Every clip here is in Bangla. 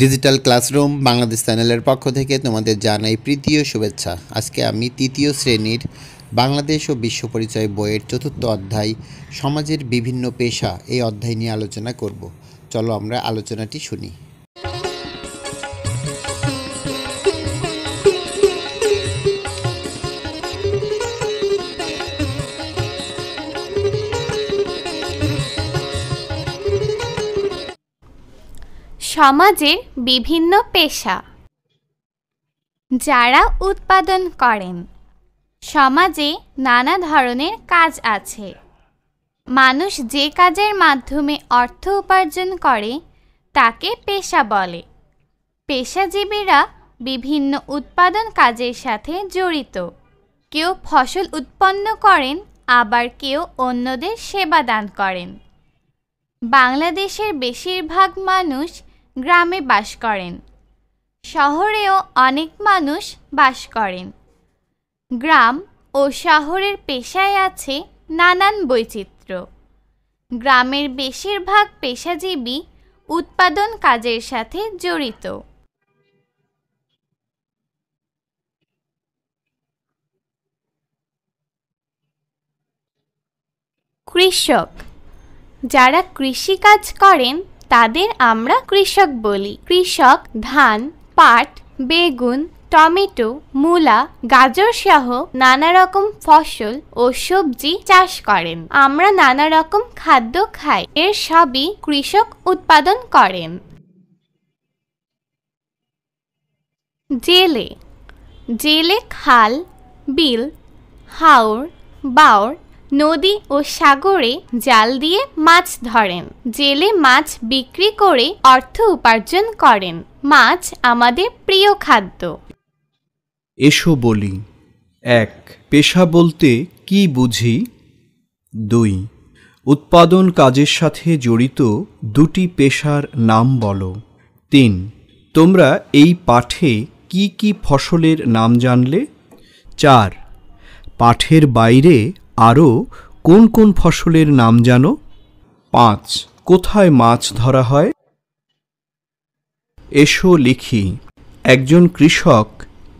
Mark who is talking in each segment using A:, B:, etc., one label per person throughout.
A: ডিজিটাল ক্লাসরুম বাংলাদেশ চ্যানেলের পক্ষ থেকে তোমাদের জানাই প্রীতীয় শুভেচ্ছা আজকে আমি তৃতীয় শ্রেণীর বাংলাদেশ ও বিশ্ব পরিচয় বইয়ের চতুর্থ অধ্যায় সমাজের বিভিন্ন পেশা এই অধ্যায় নিয়ে আলোচনা করব চলো আমরা আলোচনাটি শুনি
B: সমাজে বিভিন্ন পেশা যারা উৎপাদন করেন সমাজে নানা ধরনের কাজ আছে মানুষ যে কাজের মাধ্যমে অর্থ উপার্জন করে তাকে পেশা বলে পেশাজীবীরা বিভিন্ন উৎপাদন কাজের সাথে জড়িত কেউ ফসল উৎপন্ন করেন আবার কেউ অন্যদের সেবা দান করেন বাংলাদেশের বেশিরভাগ মানুষ গ্রামে বাস করেন শহরেও অনেক মানুষ বাস করেন গ্রাম ও শহরের পেশায় আছে নানান বৈচিত্র্য গ্রামের বেশিরভাগ পেশাজীবী উৎপাদন কাজের সাথে জড়িত কৃষক যারা কৃষিকাজ করেন তাদের আমরা কৃষক বলি কৃষক ধান পাট বেগুন টমেটো মূলা গাজর সহ নানা রকম ফসল ও সবজি চাষ করেন আমরা নানা রকম খাদ্য খাই এর সবই কৃষক উৎপাদন করেন জেলে জেলে খাল বিল হাওর বাওর নদী ও সাগরে জাল দিয়ে মাছ ধরেন জেলে মাছ বিক্রি করে অর্থ উপার্জন করেন মাছ আমাদের প্রিয় খাদ্য
C: এসো বলি এক পেশা বলতে কি বুঝি দুই উৎপাদন কাজের সাথে জড়িত দুটি পেশার নাম বলো তিন তোমরা এই পাঠে কি কি ফসলের নাম জানলে চার পাঠের বাইরে আরও কোন কোন ফসলের নাম জানো পাঁচ কোথায় মাছ ধরা হয় এসো লিখি একজন কৃষক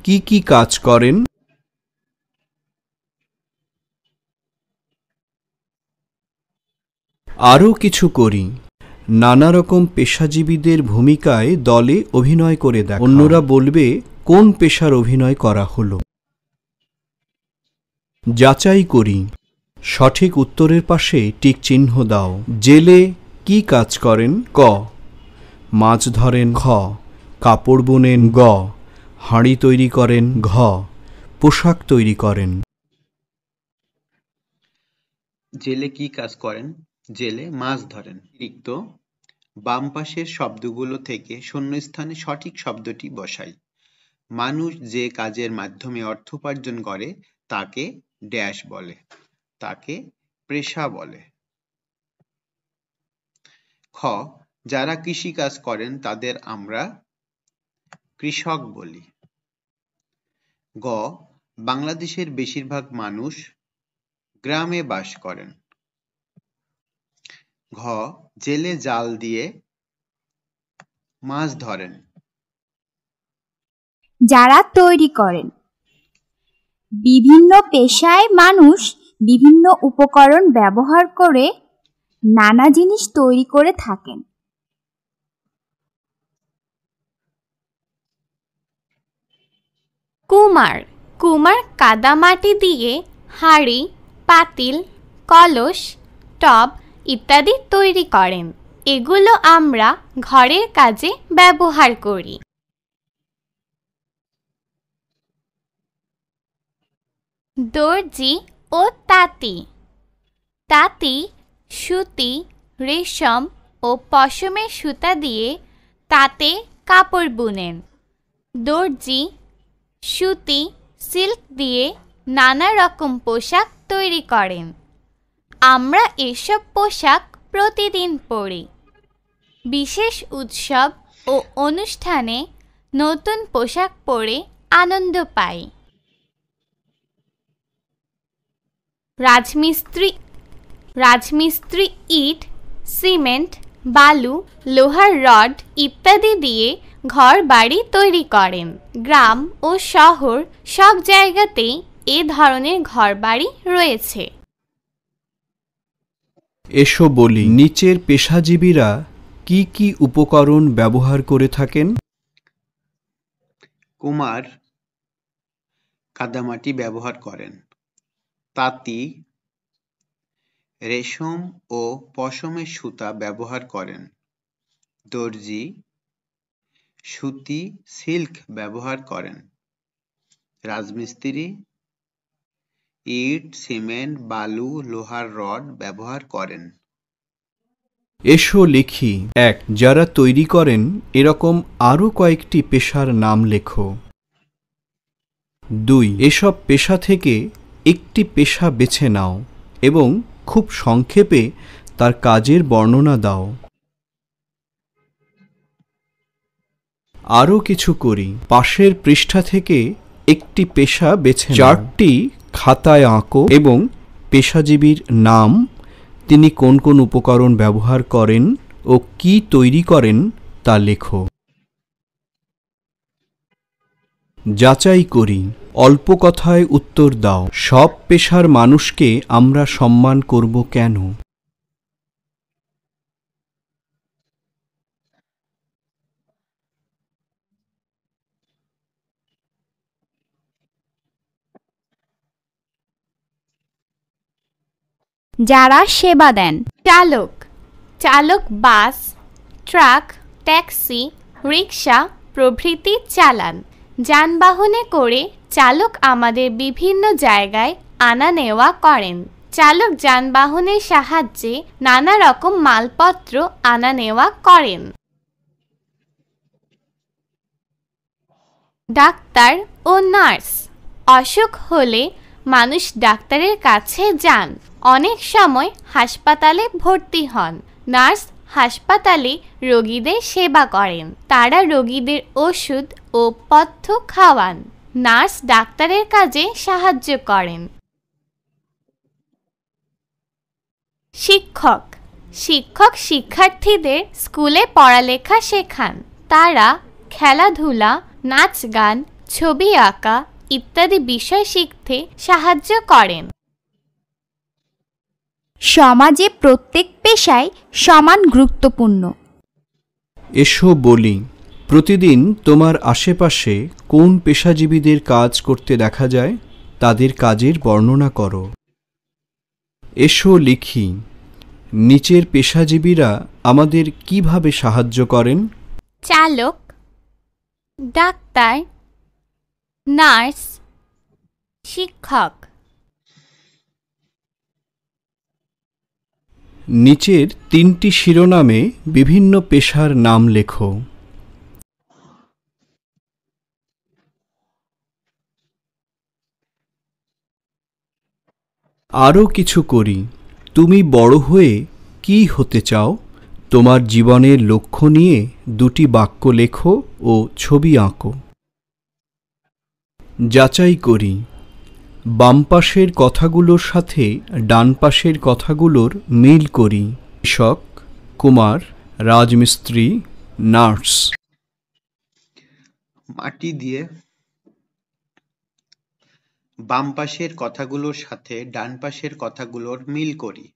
C: কি কি কাজ করেন আরও কিছু করি নানা রকম পেশাজীবীদের ভূমিকায় দলে অভিনয় করে দেয় অন্যরা বলবে কোন পেশার অভিনয় করা হলো যাচাই করি সঠিক উত্তরের পাশে টিক চিহ্ন দাও জেলে কি কাজ করেন ক মাছ ধরেন ঘ কাপড় বোনেন গ হাঁড়ি তৈরি করেন ঘ পোশাক তৈরি করেন
A: জেলে কি কাজ করেন জেলে মাছ ধরেন রিক্ত বাম পাশের শব্দগুলো থেকে শূন্যস্থানে সঠিক শব্দটি বসাই মানুষ যে কাজের মাধ্যমে অর্থ উপার্জন করে তাকে ড্যাশ বলে তাকে পেশা বলে খ যারা কৃষি কাজ করেন তাদের আমরা কৃষক বলি গ বাংলাদেশের বেশিরভাগ মানুষ গ্রামে বাস করেন ঘ জেলে জাল দিয়ে মাছ ধরেন
B: যারা তৈরি করেন বিভিন্ন পেশায় মানুষ বিভিন্ন উপকরণ ব্যবহার করে নানা জিনিস তৈরি করে থাকেন কুমার কুমার কাদামাটি দিয়ে হাঁড়ি পাতিল কলস টব ইত্যাদি তৈরি করেন এগুলো আমরা ঘরের কাজে ব্যবহার করি দর্জি ও তাঁতি তাঁতি সুতি রেশম ও পশমের সুতা দিয়ে তাতে কাপড় বুনেন দর্জি সুতি সিল্ক দিয়ে নানা রকম পোশাক তৈরি করেন আমরা এসব পোশাক প্রতিদিন পরি বিশেষ উৎসব ও অনুষ্ঠানে নতুন পোশাক পরে আনন্দ পাই রাজমিস্ত্রি রাজমিস্ত্রি ইট সিমেন্ট বালু লোহার রড ইত্যাদি দিয়ে ঘর বাড়ি তৈরি করেন গ্রাম ও শহর সব জায়গাতেই এ ধরনের ঘর বাড়ি রয়েছে
C: এসো বলি নিচের পেশাজীবীরা কি কি উপকরণ ব্যবহার করে থাকেন
A: কুমার কাদামাটি ব্যবহার করেন তাঁতি রেশম ও পশমের সুতা ব্যবহার করেন দর্জি সুতি সিল্ক ব্যবহার করেন রাজমিস্ত্রি ইট সিমেন্ট বালু লোহার রড ব্যবহার করেন
C: এসো লিখি এক যারা তৈরি করেন এরকম আরও কয়েকটি পেশার নাম লেখো দুই এসব পেশা থেকে একটি পেশা বেছে নাও এবং খুব সংক্ষেপে তার কাজের বর্ণনা দাও আরও কিছু করি পাশের পৃষ্ঠা থেকে একটি পেশা বেছে চারটি খাতায় আঁকো এবং পেশাজীবীর নাম তিনি কোন কোন উপকরণ ব্যবহার করেন ও কি তৈরি করেন তা লেখো যাচাই করি অল্প কথায় উত্তর দাও সব পেশার মানুষকে আমরা সম্মান করব কেন
B: যারা সেবা দেন চালক চালক বাস ট্রাক ট্যাক্সি রিক্সা প্রভৃতি চালান যানবাহনে করে চালক আমাদের বিভিন্ন জায়গায় আনা নেওয়া করেন চালক যানবাহনের সাহায্যে নানা রকম মালপত্র আনা নেওয়া করেন ডাক্তার ও নার্স অসুখ হলে মানুষ ডাক্তারের কাছে যান অনেক সময় হাসপাতালে ভর্তি হন নার্স হাসপাতালে রোগীদের সেবা করেন তারা রোগীদের ওষুধ ও পথ্য খাওয়ান নার্স ডাক্তারের কাজে সাহায্য করেন শিক্ষক শিক্ষক শিক্ষার্থীদের স্কুলে পড়ালেখা শেখান তারা খেলাধুলা নাচ গান ছবি আঁকা ইত্যাদি বিষয় শিখতে সাহায্য করেন সমাজে প্রত্যেক পেশায় সমান গুরুত্বপূর্ণ
C: এসো বলি প্রতিদিন তোমার আশেপাশে কোন পেশাজীবীদের কাজ করতে দেখা যায় তাদের কাজের বর্ণনা করো এসো লিখি নিচের পেশাজীবীরা আমাদের কিভাবে সাহায্য
B: করেন চালক ডাক্তার নার্স শিক্ষক
C: নিচের তিনটি শিরোনামে বিভিন্ন পেশার নাম লেখো আরও কিছু করি তুমি বড় হয়ে কি হতে চাও তোমার জীবনের লক্ষ্য নিয়ে দুটি বাক্য লেখো ও ছবি আঁকো যাচাই করি বামপাশের কথাগুলোর সাথে ডান পাশের কথাগুলোর মিল করি কৃষক কুমার রাজমিস্ত্রি নার্স
A: মাটি দিয়ে বাম পাশের কথাগুলোর সাথে ডান পাশের কথাগুলোর মিল করি।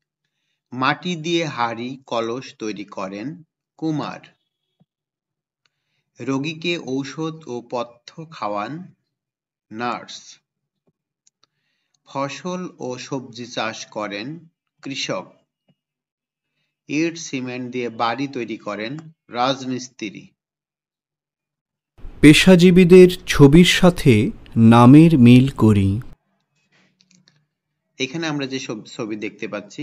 A: মাটি দিয়ে হাড়ি কলস তৈরি করেন কুমার। রোগীকে ঔষধ ও পথ্য খাওয়ান নার্স। ফসল ও সবজি চাষ করেন কৃষক। ইট সিমেন্ট দিয়ে বাড়ি তৈরি করেন রাজমিস্ত্রি।
C: পেশাজীবীদের ছবির সাথে নামের মিল করি
A: এখানে আমরা যে ছবি দেখতে পাচ্ছি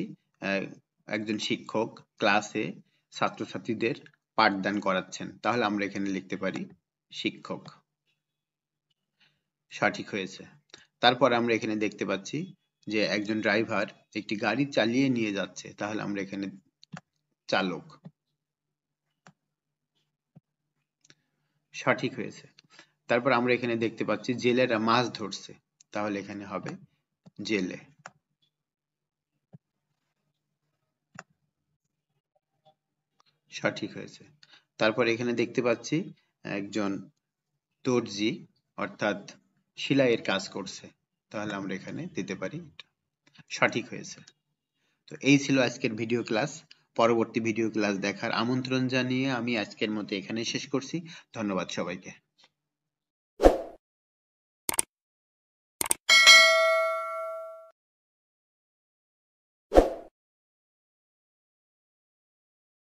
A: একজন শিক্ষক ক্লাসে ছাত্রছাত্রীদের পাঠদান করাচ্ছেন তাহলে আমরা এখানে লিখতে পারি শিক্ষক সঠিক হয়েছে তারপর আমরা এখানে দেখতে পাচ্ছি যে একজন ড্রাইভার একটি গাড়ি চালিয়ে নিয়ে যাচ্ছে তাহলে আমরা এখানে চালক সঠিক হয়েছে তারপর আমরা এখানে দেখতে পাচ্ছি জেলেরা মাছ ধরছে তাহলে এখানে হবে জেলে সঠিক হয়েছে তারপর এখানে দেখতে পাচ্ছি একজন দর্জি অর্থাৎ সিলাইয়ের কাজ করছে তাহলে আমরা এখানে দিতে পারি সঠিক হয়েছে তো এই ছিল আজকের ভিডিও ক্লাস পরবর্তী ভিডিও ক্লাস দেখার আমন্ত্রণ জানিয়ে আমি আজকের মতো এখানে শেষ করছি ধন্যবাদ সবাইকে